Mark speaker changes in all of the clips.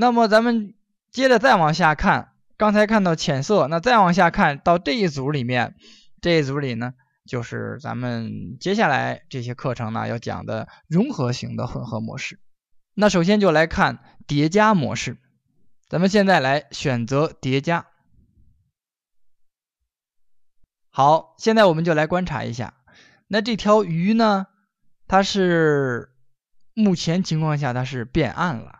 Speaker 1: 那么咱们接着再往下看，刚才看到浅色，那再往下看到这一组里面，这一组里呢，就是咱们接下来这些课程呢要讲的融合型的混合模式。那首先就来看叠加模式，咱们现在来选择叠加。好，现在我们就来观察一下，那这条鱼呢，它是目前情况下它是变暗了。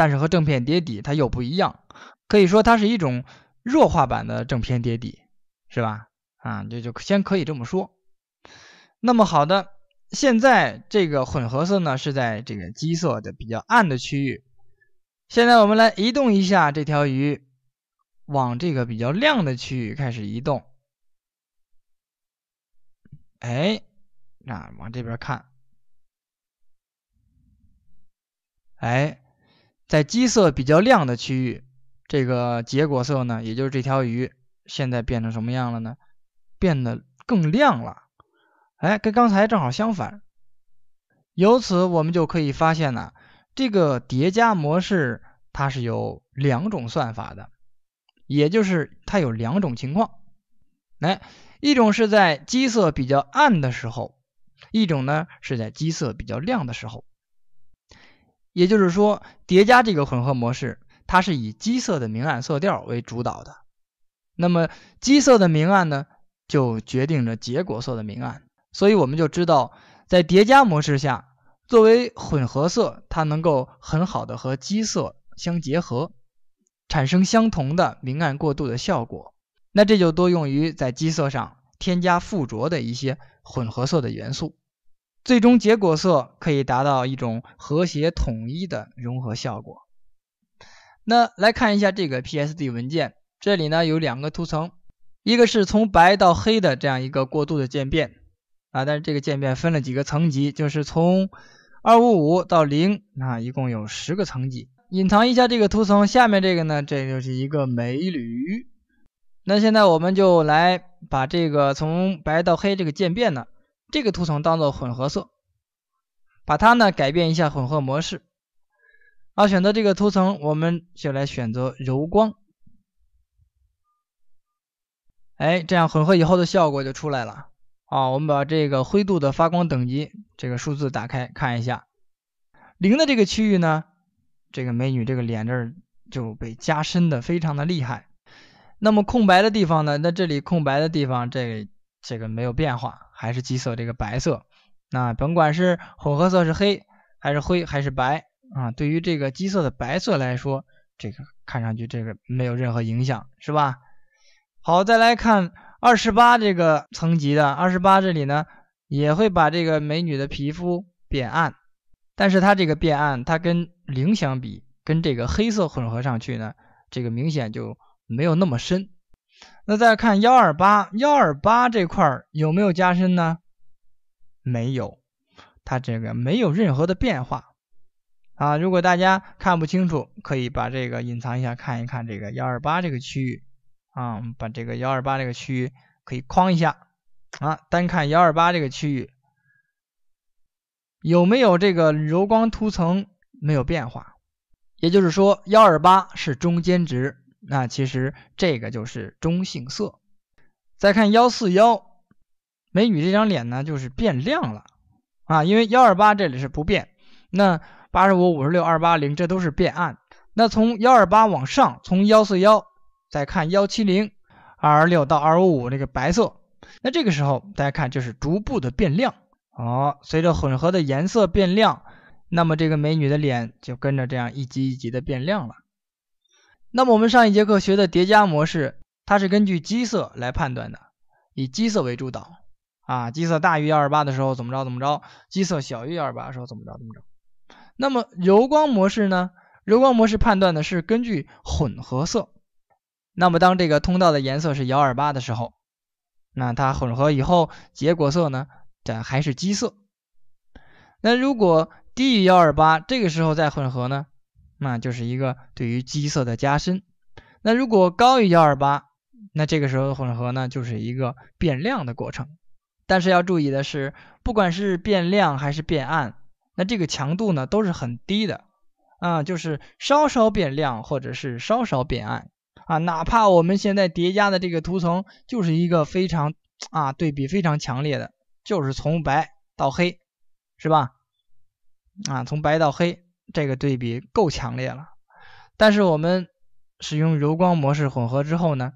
Speaker 1: 但是和正片叠底它又不一样，可以说它是一种弱化版的正片叠底，是吧？啊，这就先可以这么说。那么好的，现在这个混合色呢是在这个基色的比较暗的区域。现在我们来移动一下这条鱼，往这个比较亮的区域开始移动。哎，那往这边看，哎。在基色比较亮的区域，这个结果色呢，也就是这条鱼现在变成什么样了呢？变得更亮了，哎，跟刚才正好相反。由此我们就可以发现呢，这个叠加模式它是有两种算法的，也就是它有两种情况，来，一种是在基色比较暗的时候，一种呢是在基色比较亮的时候。也就是说，叠加这个混合模式，它是以基色的明暗色调为主导的。那么，基色的明暗呢，就决定着结果色的明暗。所以，我们就知道，在叠加模式下，作为混合色，它能够很好的和基色相结合，产生相同的明暗过渡的效果。那这就多用于在基色上添加附着的一些混合色的元素。最终结果色可以达到一种和谐统一的融合效果。那来看一下这个 PSD 文件，这里呢有两个图层，一个是从白到黑的这样一个过渡的渐变啊，但是这个渐变分了几个层级，就是从二五五到零啊，一共有十个层级。隐藏一下这个图层，下面这个呢，这就是一个镁铝。那现在我们就来把这个从白到黑这个渐变呢。这个图层当做混合色，把它呢改变一下混合模式。啊，选择这个图层，我们就来选择柔光。哎，这样混合以后的效果就出来了。啊，我们把这个灰度的发光等级这个数字打开看一下。零的这个区域呢，这个美女这个脸这儿就被加深的非常的厉害。那么空白的地方呢？那这里空白的地方，这这个没有变化。还是基色这个白色，那甭管是混合色是黑还是灰还是白啊，对于这个基色的白色来说，这个看上去这个没有任何影响，是吧？好，再来看二十八这个层级的二十八这里呢，也会把这个美女的皮肤变暗，但是它这个变暗，它跟零相比，跟这个黑色混合上去呢，这个明显就没有那么深。那再看幺二八幺二八这块有没有加深呢？没有，它这个没有任何的变化啊。如果大家看不清楚，可以把这个隐藏一下，看一看这个幺二八这个区域啊。把这个幺二八这个区域可以框一下啊。单看幺二八这个区域有没有这个柔光图层没有变化，也就是说幺二八是中间值。那其实这个就是中性色。再看幺四幺美女这张脸呢，就是变亮了啊，因为幺二八这里是不变，那八十五、五十六、二八零这都是变暗。那从幺二八往上，从幺四幺再看幺七零、二二六到二五五这个白色，那这个时候大家看，就是逐步的变亮哦。随着混合的颜色变亮，那么这个美女的脸就跟着这样一级一级的变亮了。那么我们上一节课学的叠加模式，它是根据基色来判断的，以基色为主导啊，基色大于幺二八的时候怎么着怎么着，基色小于幺二八的时候怎么着怎么着。那么柔光模式呢？柔光模式判断的是根据混合色。那么当这个通道的颜色是幺二八的时候，那它混合以后结果色呢，这还是基色。那如果低于幺二八，这个时候再混合呢？那就是一个对于基色的加深。那如果高于幺二八，那这个时候的混合呢，就是一个变亮的过程。但是要注意的是，不管是变亮还是变暗，那这个强度呢都是很低的啊，就是稍稍变亮或者是稍稍变暗啊。哪怕我们现在叠加的这个图层就是一个非常啊对比非常强烈的，就是从白到黑，是吧？啊，从白到黑。这个对比够强烈了，但是我们使用柔光模式混合之后呢，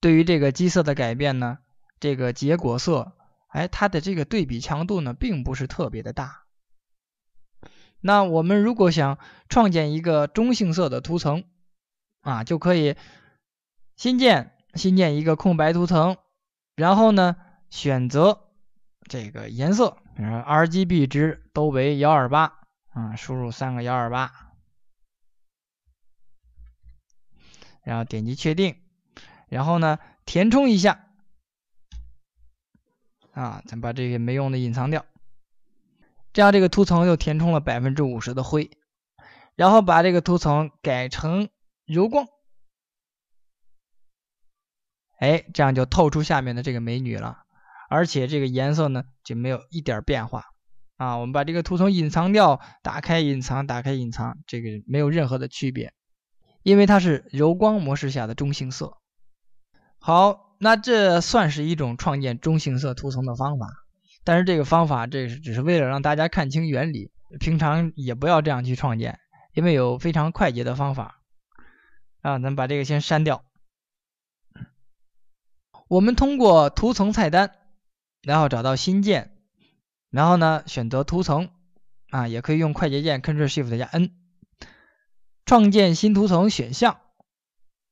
Speaker 1: 对于这个基色的改变呢，这个结果色，哎，它的这个对比强度呢，并不是特别的大。那我们如果想创建一个中性色的图层啊，就可以新建新建一个空白图层，然后呢，选择这个颜色，R G B 值都为幺二八。啊，输入三个幺二八，然后点击确定，然后呢，填充一下。啊，咱把这些没用的隐藏掉，这样这个图层就填充了百分之五十的灰。然后把这个图层改成柔光，哎，这样就透出下面的这个美女了，而且这个颜色呢就没有一点变化。啊，我们把这个图层隐藏掉，打开隐藏，打开隐藏，这个没有任何的区别，因为它是柔光模式下的中性色。好，那这算是一种创建中性色图层的方法，但是这个方法这是只是为了让大家看清原理，平常也不要这样去创建，因为有非常快捷的方法。啊，咱把这个先删掉。我们通过图层菜单，然后找到新建。然后呢，选择图层啊，也可以用快捷键 Ctrl+Shift 加 N，创建新图层选项。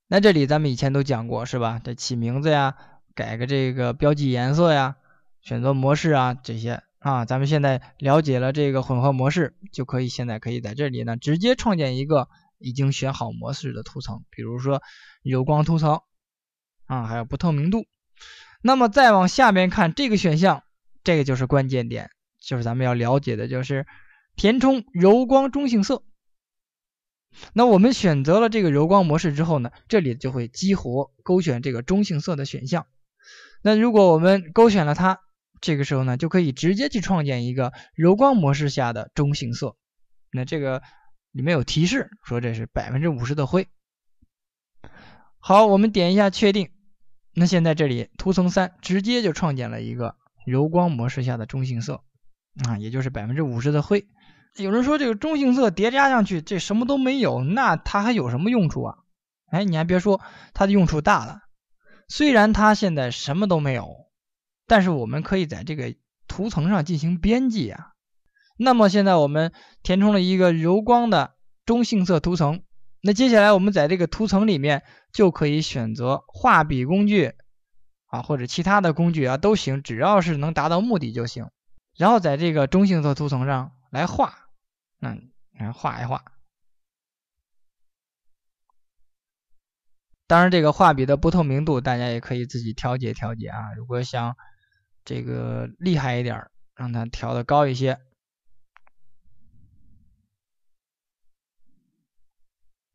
Speaker 1: 那这里咱们以前都讲过是吧？得起名字呀，改个这个标记颜色呀，选择模式啊这些啊。咱们现在了解了这个混合模式，就可以现在可以在这里呢，直接创建一个已经选好模式的图层，比如说有光图层啊，还有不透明度。那么再往下边看这个选项。这个就是关键点，就是咱们要了解的，就是填充柔光中性色。那我们选择了这个柔光模式之后呢，这里就会激活勾选这个中性色的选项。那如果我们勾选了它，这个时候呢，就可以直接去创建一个柔光模式下的中性色。那这个里面有提示说这是百分之五十的灰。好，我们点一下确定。那现在这里图层三直接就创建了一个。柔光模式下的中性色啊，也就是百分之五十的灰。有人说这个中性色叠加上去，这什么都没有，那它还有什么用处啊？哎，你还别说，它的用处大了。虽然它现在什么都没有，但是我们可以在这个图层上进行编辑啊。那么现在我们填充了一个柔光的中性色图层，那接下来我们在这个图层里面就可以选择画笔工具。啊，或者其他的工具啊都行，只要是能达到目的就行。然后在这个中性色图层上来画，那画一画。当然，这个画笔的不透明度大家也可以自己调节调节啊。如果想这个厉害一点儿，让它调的高一些。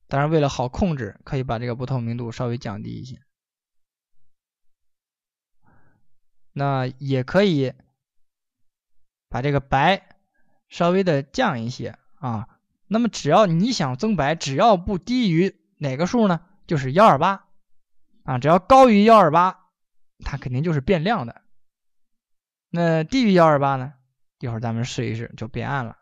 Speaker 1: 当然，为了好控制，可以把这个不透明度稍微降低一些。那也可以把这个白稍微的降一些啊。那么只要你想增白，只要不低于哪个数呢？就是幺二八啊。只要高于幺二八，它肯定就是变亮的。那低于幺二八呢？一会儿咱们试一试，就变暗了。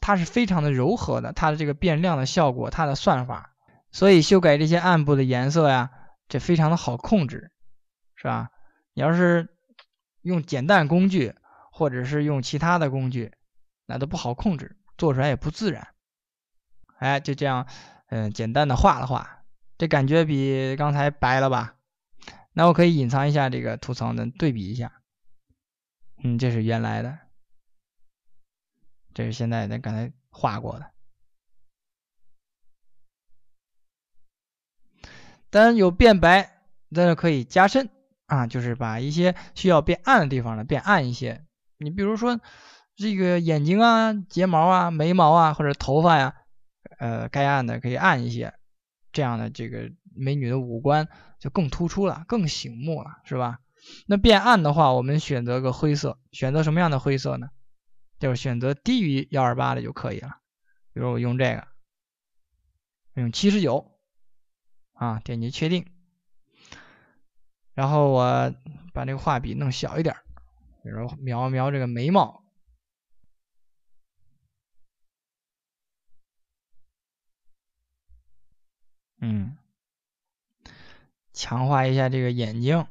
Speaker 1: 它是非常的柔和的，它的这个变亮的效果，它的算法，所以修改这些暗部的颜色呀，这非常的好控制，是吧？你要是用简单工具，或者是用其他的工具，那都不好控制，做出来也不自然。哎，就这样，嗯，简单的画了画，这感觉比刚才白了吧？那我可以隐藏一下这个图层的，对比一下。嗯，这是原来的。这是现在咱刚才画过的，当然有变白，但是可以加深啊，就是把一些需要变暗的地方呢变暗一些。你比如说这个眼睛啊、睫毛啊、眉毛啊或者头发呀，呃，该暗的可以暗一些，这样的这个美女的五官就更突出了，更醒目了，是吧？那变暗的话，我们选择个灰色，选择什么样的灰色呢？就是选择低于幺二八的就可以了。比如我用这个，用七十九，啊，点击确定，然后我把这个画笔弄小一点，比如描描这个眉毛，嗯，强化一下这个眼睛。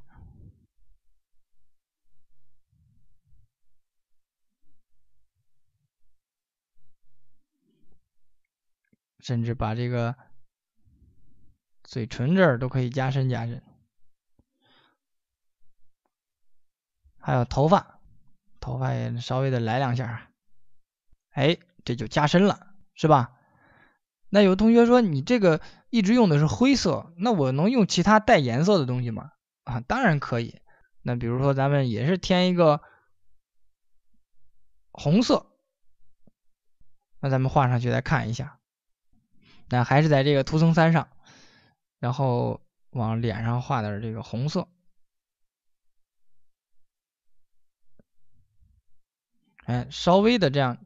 Speaker 1: 甚至把这个嘴唇这儿都可以加深加深，还有头发，头发也稍微的来两下啊，哎，这就加深了，是吧？那有同学说，你这个一直用的是灰色，那我能用其他带颜色的东西吗？啊，当然可以。那比如说，咱们也是添一个红色，那咱们画上去来看一下。那还是在这个图层三上，然后往脸上画点这个红色，哎，稍微的这样，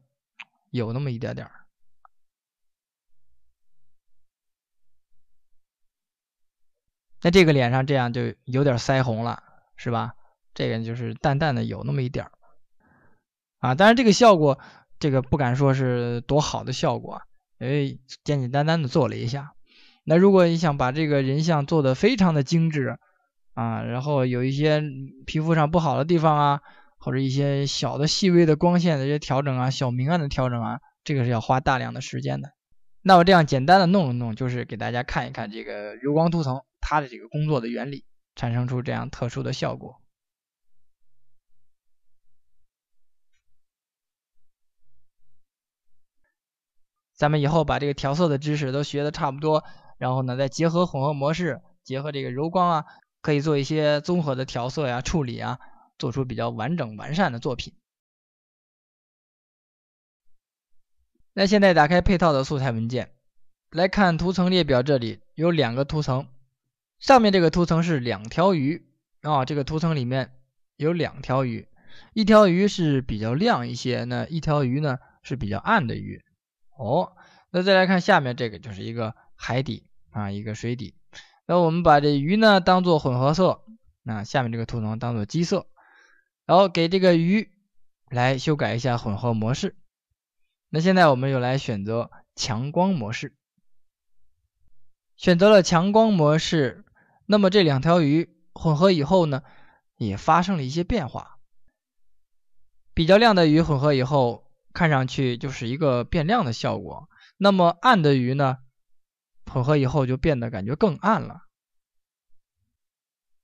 Speaker 1: 有那么一点点儿。那这个脸上这样就有点腮红了，是吧？这个就是淡淡的，有那么一点儿。啊，当然这个效果，这个不敢说是多好的效果。为简简单单的做了一下。那如果你想把这个人像做的非常的精致啊，然后有一些皮肤上不好的地方啊，或者一些小的细微的光线的一些调整啊，小明暗的调整啊，这个是要花大量的时间的。那我这样简单的弄了弄，就是给大家看一看这个柔光涂层它的这个工作的原理，产生出这样特殊的效果。咱们以后把这个调色的知识都学的差不多，然后呢，再结合混合模式，结合这个柔光啊，可以做一些综合的调色呀、处理啊，做出比较完整、完善的作品。那现在打开配套的素材文件，来看图层列表，这里有两个图层，上面这个图层是两条鱼啊，这个图层里面有两条鱼，一条鱼是比较亮一些，那一条鱼呢是比较暗的鱼。哦，那再来看下面这个，就是一个海底啊，一个水底。那我们把这鱼呢当做混合色，那下面这个图层当做基色，然后给这个鱼来修改一下混合模式。那现在我们又来选择强光模式，选择了强光模式，那么这两条鱼混合以后呢，也发生了一些变化。比较亮的鱼混合以后。看上去就是一个变亮的效果。那么暗的鱼呢，混合以后就变得感觉更暗了。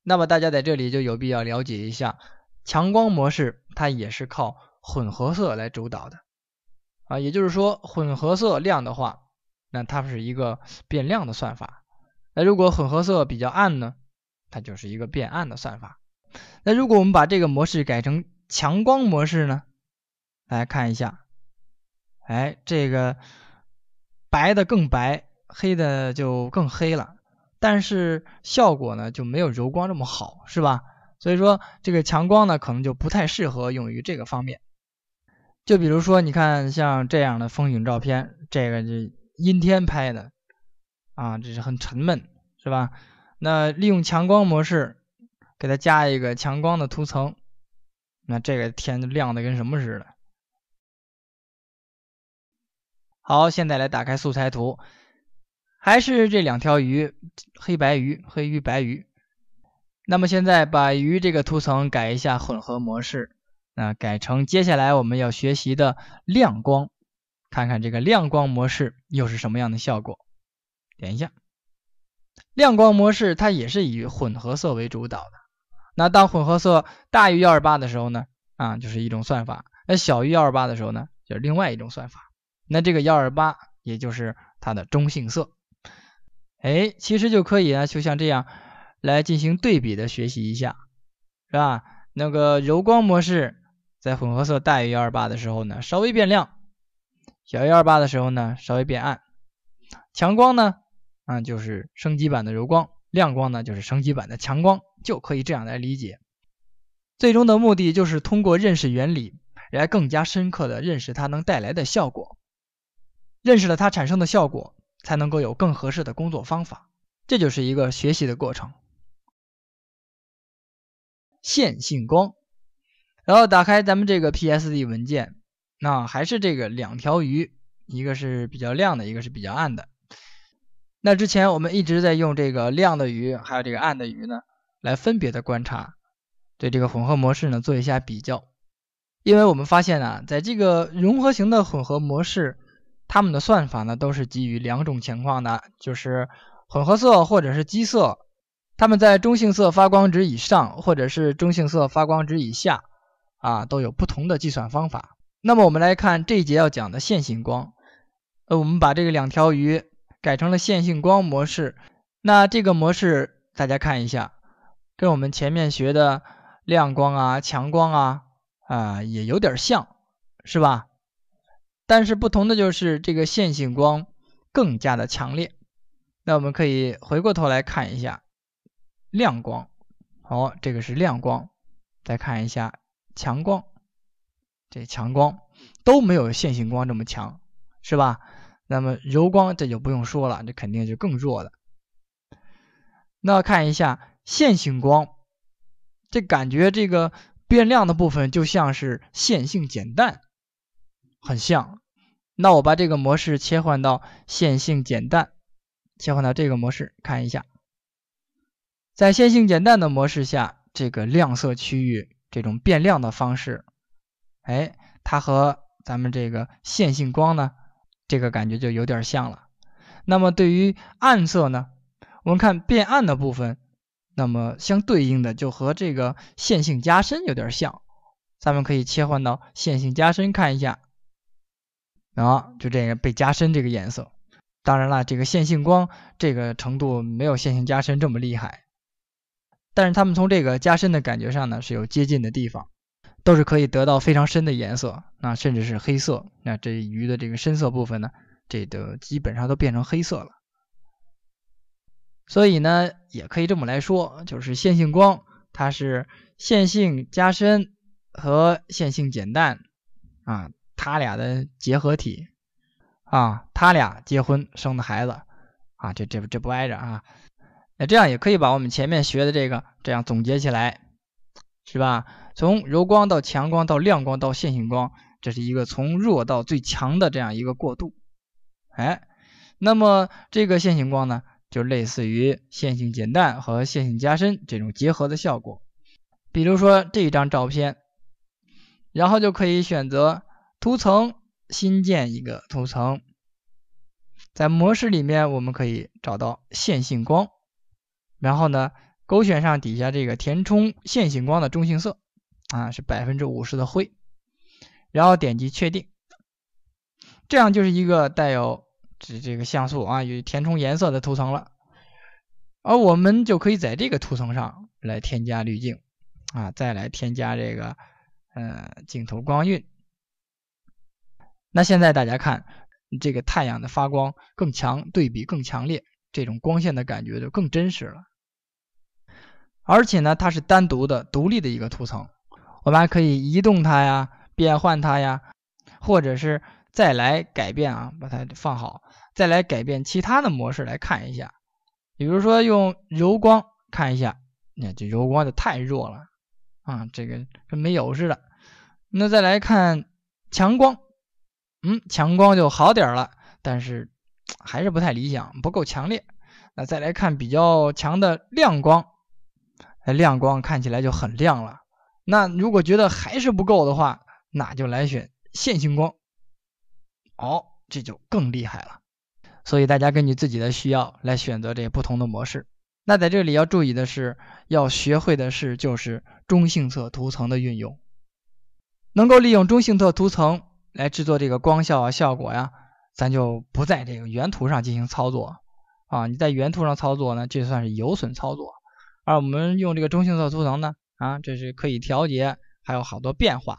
Speaker 1: 那么大家在这里就有必要了解一下，强光模式它也是靠混合色来主导的啊。也就是说，混合色亮的话，那它是一个变亮的算法；那如果混合色比较暗呢，它就是一个变暗的算法。那如果我们把这个模式改成强光模式呢？来看一下，哎，这个白的更白，黑的就更黑了，但是效果呢就没有柔光这么好，是吧？所以说这个强光呢可能就不太适合用于这个方面。就比如说你看像这样的风景照片，这个是阴天拍的，啊，这是很沉闷，是吧？那利用强光模式给它加一个强光的图层，那这个天就亮的跟什么似的。好，现在来打开素材图，还是这两条鱼，黑白鱼，黑鱼白鱼。那么现在把鱼这个图层改一下混合模式，啊，改成接下来我们要学习的亮光，看看这个亮光模式又是什么样的效果。点一下亮光模式，它也是以混合色为主导的。那当混合色大于幺二八的时候呢，啊，就是一种算法；那小于幺二八的时候呢，就是另外一种算法。那这个幺二八，也就是它的中性色，哎，其实就可以啊，就像这样来进行对比的学习一下，是吧？那个柔光模式，在混合色大于幺二八的时候呢，稍微变亮；小于幺二八的时候呢，稍微变暗。强光呢，啊，就是升级版的柔光；亮光呢，就是升级版的强光，就可以这样来理解。最终的目的就是通过认识原理，来更加深刻的认识它能带来的效果。认识了它产生的效果，才能够有更合适的工作方法。这就是一个学习的过程。线性光，然后打开咱们这个 PSD 文件，那还是这个两条鱼，一个是比较亮的，一个是比较暗的。那之前我们一直在用这个亮的鱼，还有这个暗的鱼呢，来分别的观察，对这个混合模式呢做一下比较。因为我们发现啊，在这个融合型的混合模式。他们的算法呢，都是基于两种情况的，就是混合色或者是基色，他们在中性色发光值以上，或者是中性色发光值以下，啊，都有不同的计算方法。那么我们来看这一节要讲的线性光，呃，我们把这个两条鱼改成了线性光模式，那这个模式大家看一下，跟我们前面学的亮光啊、强光啊，啊，也有点像，是吧？但是不同的就是这个线性光更加的强烈，那我们可以回过头来看一下亮光，哦，这个是亮光，再看一下强光，这强光都没有线性光这么强，是吧？那么柔光这就不用说了，这肯定就更弱了。那看一下线性光，这感觉这个变亮的部分就像是线性减淡。很像，那我把这个模式切换到线性减淡，切换到这个模式看一下，在线性减淡的模式下，这个亮色区域这种变亮的方式，哎，它和咱们这个线性光呢，这个感觉就有点像了。那么对于暗色呢，我们看变暗的部分，那么相对应的就和这个线性加深有点像，咱们可以切换到线性加深看一下。啊，就这个被加深这个颜色，当然了，这个线性光这个程度没有线性加深这么厉害，但是它们从这个加深的感觉上呢，是有接近的地方，都是可以得到非常深的颜色，那甚至是黑色。那这鱼的这个深色部分呢，这都基本上都变成黑色了。所以呢，也可以这么来说，就是线性光，它是线性加深和线性减淡啊。他俩的结合体，啊，他俩结婚生的孩子，啊，这这这不挨着啊，那这样也可以把我们前面学的这个这样总结起来，是吧？从柔光到强光到亮光到线性光，这是一个从弱到最强的这样一个过渡，哎，那么这个线性光呢，就类似于线性减淡和线性加深这种结合的效果，比如说这一张照片，然后就可以选择。图层新建一个图层，在模式里面我们可以找到线性光，然后呢勾选上底下这个填充线性光的中性色啊是百分之五十的灰，然后点击确定，这样就是一个带有这这个像素啊与填充颜色的图层了，而我们就可以在这个图层上来添加滤镜啊再来添加这个呃镜头光晕。那现在大家看，这个太阳的发光更强，对比更强烈，这种光线的感觉就更真实了。而且呢，它是单独的、独立的一个图层，我们还可以移动它呀，变换它呀，或者是再来改变啊，把它放好，再来改变其他的模式来看一下。比如说用柔光看一下，那这柔光就太弱了啊，这个跟没有似的。那再来看强光。嗯，强光就好点了，但是还是不太理想，不够强烈。那再来看比较强的亮光，亮光看起来就很亮了。那如果觉得还是不够的话，那就来选线性光，哦，这就更厉害了。所以大家根据自己的需要来选择这不同的模式。那在这里要注意的是，要学会的是就是中性色涂层的运用，能够利用中性色涂层。来制作这个光效啊效果呀，咱就不在这个原图上进行操作啊！你在原图上操作呢，就算是有损操作；而我们用这个中性色图层呢，啊，这是可以调节，还有好多变化，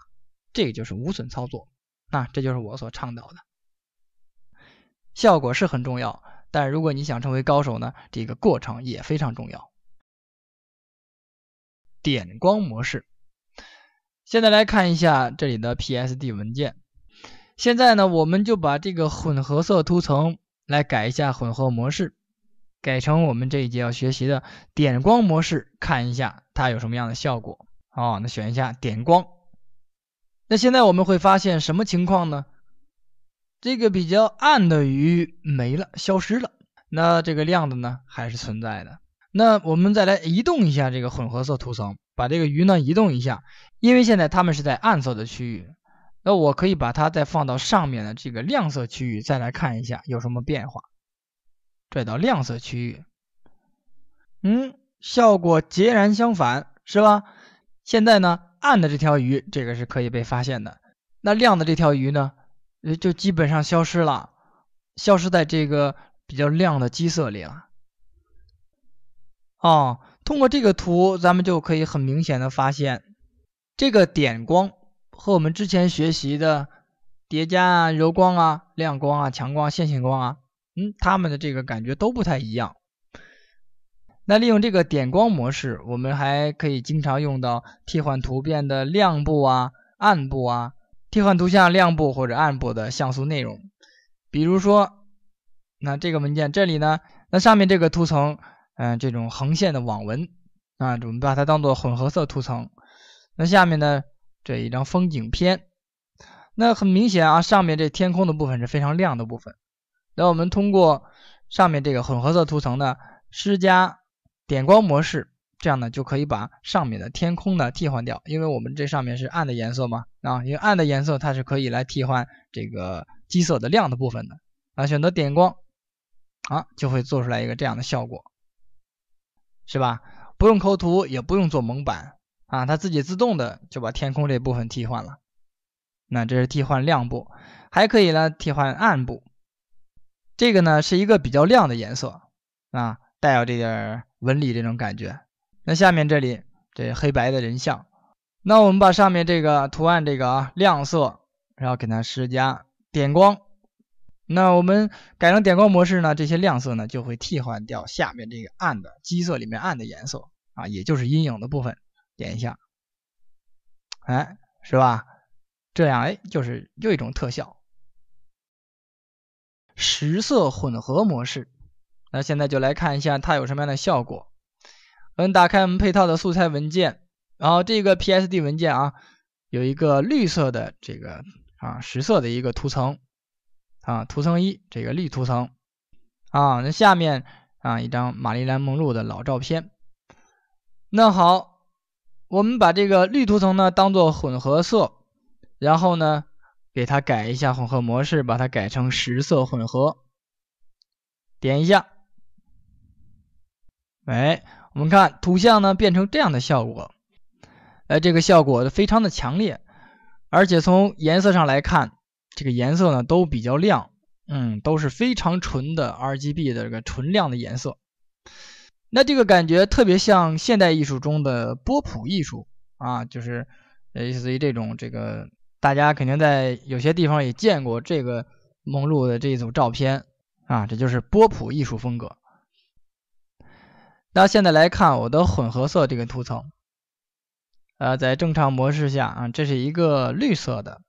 Speaker 1: 这个就是无损操作。那这就是我所倡导的。效果是很重要，但如果你想成为高手呢，这个过程也非常重要。点光模式，现在来看一下这里的 PSD 文件。现在呢，我们就把这个混合色图层来改一下混合模式，改成我们这一节要学习的点光模式，看一下它有什么样的效果好，那选一下点光。那现在我们会发现什么情况呢？这个比较暗的鱼没了，消失了。那这个亮的呢，还是存在的。那我们再来移动一下这个混合色图层，把这个鱼呢移动一下，因为现在它们是在暗色的区域。那我可以把它再放到上面的这个亮色区域，再来看一下有什么变化。拽到亮色区域，嗯，效果截然相反，是吧？现在呢，暗的这条鱼，这个是可以被发现的。那亮的这条鱼呢，就基本上消失了，消失在这个比较亮的基色里了。哦，通过这个图，咱们就可以很明显的发现这个点光。和我们之前学习的叠加、啊、柔光啊、亮光啊、强光、线性光啊，嗯，他们的这个感觉都不太一样。那利用这个点光模式，我们还可以经常用到替换图片的亮部啊、暗部啊，替换图像亮部或者暗部的像素内容。比如说，那这个文件这里呢，那上面这个图层，嗯，这种横线的网纹啊，我们把它当做混合色图层。那下面呢？这一张风景片，那很明显啊，上面这天空的部分是非常亮的部分。那我们通过上面这个混合色图层呢，施加点光模式，这样呢就可以把上面的天空呢替换掉，因为我们这上面是暗的颜色嘛，啊，因为暗的颜色它是可以来替换这个基色的亮的部分的，啊，选择点光，啊，就会做出来一个这样的效果，是吧？不用抠图，也不用做蒙版。啊，它自己自动的就把天空这部分替换了。那这是替换亮部，还可以呢，替换暗部。这个呢是一个比较亮的颜色啊，带有这点纹理这种感觉。那下面这里这黑白的人像，那我们把上面这个图案这个啊亮色，然后给它施加点光。那我们改成点光模式呢，这些亮色呢就会替换掉下面这个暗的基色里面暗的颜色啊，也就是阴影的部分。点一下，哎，是吧？这样，哎，就是又一种特效，实色混合模式。那现在就来看一下它有什么样的效果。我们打开我们配套的素材文件，然后这个 PSD 文件啊，有一个绿色的这个啊实色的一个图层啊，图层一这个绿图层啊，那下面啊一张玛丽莲梦露的老照片。那好。我们把这个绿图层呢当做混合色，然后呢给它改一下混合模式，把它改成实色混合。点一下，哎，我们看图像呢变成这样的效果，哎，这个效果非常的强烈，而且从颜色上来看，这个颜色呢都比较亮，嗯，都是非常纯的 RGB 的这个纯亮的颜色。那这个感觉特别像现代艺术中的波普艺术啊，就是类似于这种这个，大家肯定在有些地方也见过这个蒙露的这一组照片啊，这就是波普艺术风格。那现在来看我的混合色这个图层，呃，在正常模式下啊，这是一个绿色的，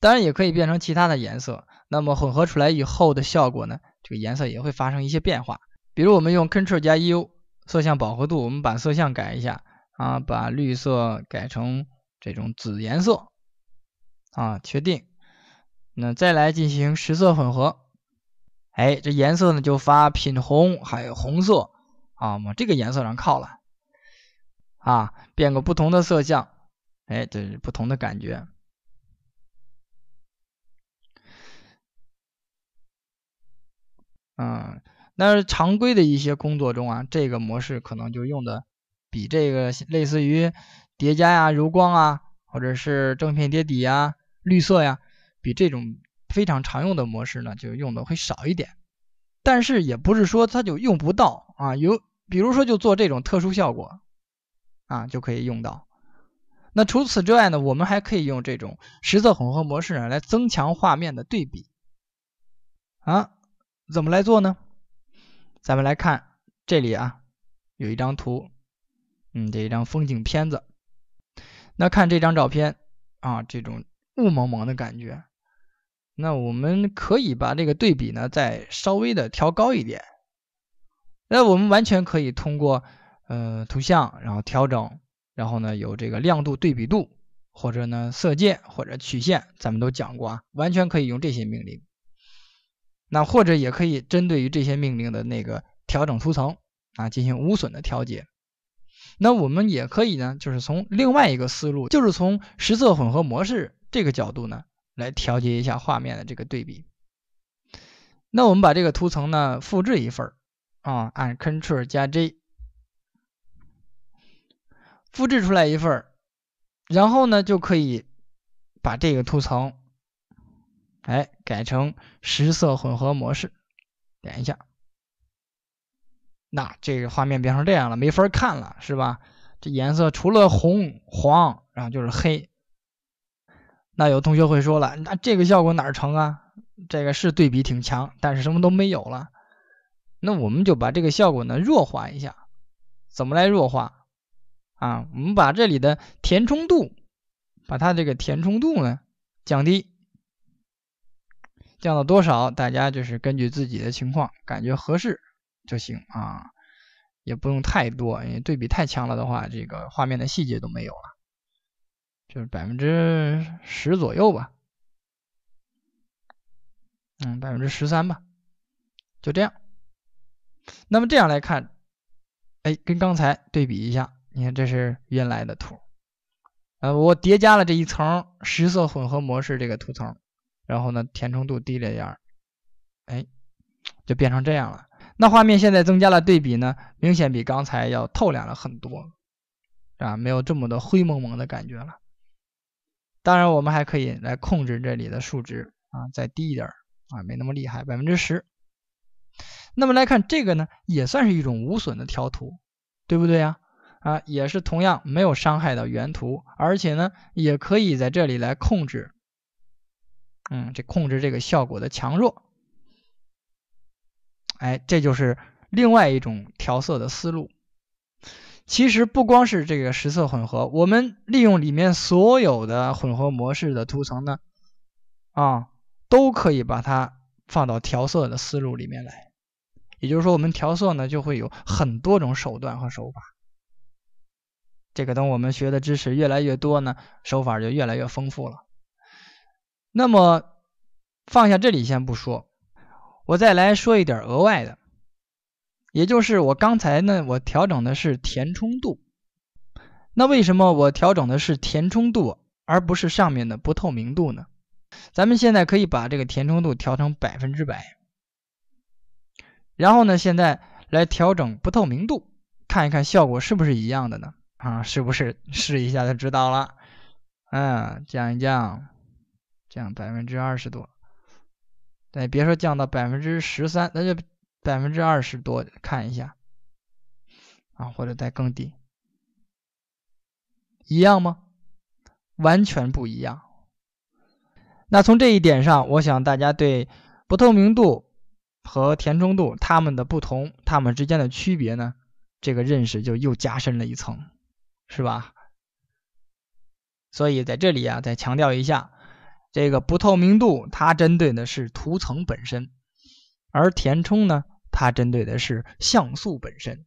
Speaker 1: 当然也可以变成其他的颜色。那么混合出来以后的效果呢，这个颜色也会发生一些变化。比如我们用 c t r l 加 U。色相饱和度，我们把色相改一下啊，把绿色改成这种紫颜色啊，确定。那再来进行实色混合，哎，这颜色呢就发品红，还有红色啊，往这个颜色上靠了啊，变个不同的色相，哎，这是不同的感觉，嗯。那常规的一些工作中啊，这个模式可能就用的比这个类似于叠加呀、柔光啊，或者是正片叠底呀、绿色呀，比这种非常常用的模式呢，就用的会少一点。但是也不是说它就用不到啊，有比如说就做这种特殊效果啊，就可以用到。那除此之外呢，我们还可以用这种实色混合模式啊，来增强画面的对比啊，怎么来做呢？咱们来看这里啊，有一张图，嗯，这一张风景片子。那看这张照片啊，这种雾蒙蒙的感觉。那我们可以把这个对比呢，再稍微的调高一点。那我们完全可以通过呃图像，然后调整，然后呢有这个亮度、对比度，或者呢色阶或者曲线，咱们都讲过啊，完全可以用这些命令。那或者也可以针对于这些命令的那个调整图层啊，进行无损的调节。那我们也可以呢，就是从另外一个思路，就是从实色混合模式这个角度呢，来调节一下画面的这个对比。那我们把这个图层呢复制一份啊，按 Ctrl 加 J 复制出来一份然后呢就可以把这个图层。哎，改成十色混合模式，点一下，那这个画面变成这样了，没法看了，是吧？这颜色除了红、黄，然后就是黑。那有同学会说了，那这个效果哪儿成啊？这个是对比挺强，但是什么都没有了。那我们就把这个效果呢弱化一下，怎么来弱化？啊，我们把这里的填充度，把它这个填充度呢降低。降到多少？大家就是根据自己的情况感觉合适就行啊，也不用太多，因为对比太强了的话，这个画面的细节都没有了，就是百分之十左右吧，嗯，百分之十三吧，就这样。那么这样来看，哎，跟刚才对比一下，你看这是原来的图，呃，我叠加了这一层实色混合模式这个图层。然后呢，填充度低了一点儿，哎，就变成这样了。那画面现在增加了对比呢，明显比刚才要透亮了很多啊，没有这么多灰蒙蒙的感觉了。当然，我们还可以来控制这里的数值啊，再低一点儿啊，没那么厉害，百分之十。那么来看这个呢，也算是一种无损的调图，对不对呀？啊，也是同样没有伤害到原图，而且呢，也可以在这里来控制。嗯，这控制这个效果的强弱，哎，这就是另外一种调色的思路。其实不光是这个实色混合，我们利用里面所有的混合模式的图层呢，啊，都可以把它放到调色的思路里面来。也就是说，我们调色呢就会有很多种手段和手法。这个等我们学的知识越来越多呢，手法就越来越丰富了。那么放下这里先不说，我再来说一点额外的，也就是我刚才呢，我调整的是填充度。那为什么我调整的是填充度，而不是上面的不透明度呢？咱们现在可以把这个填充度调成百分之百，然后呢，现在来调整不透明度，看一看效果是不是一样的呢？啊，是不是试一下就知道了？嗯，降一降。降百分之二十多，对，别说降到百分之十三，那就百分之二十多，看一下啊，或者再更低，一样吗？完全不一样。那从这一点上，我想大家对不透明度和填充度它们的不同，它们之间的区别呢，这个认识就又加深了一层，是吧？所以在这里啊，再强调一下。这个不透明度它针对的是图层本身，而填充呢，它针对的是像素本身。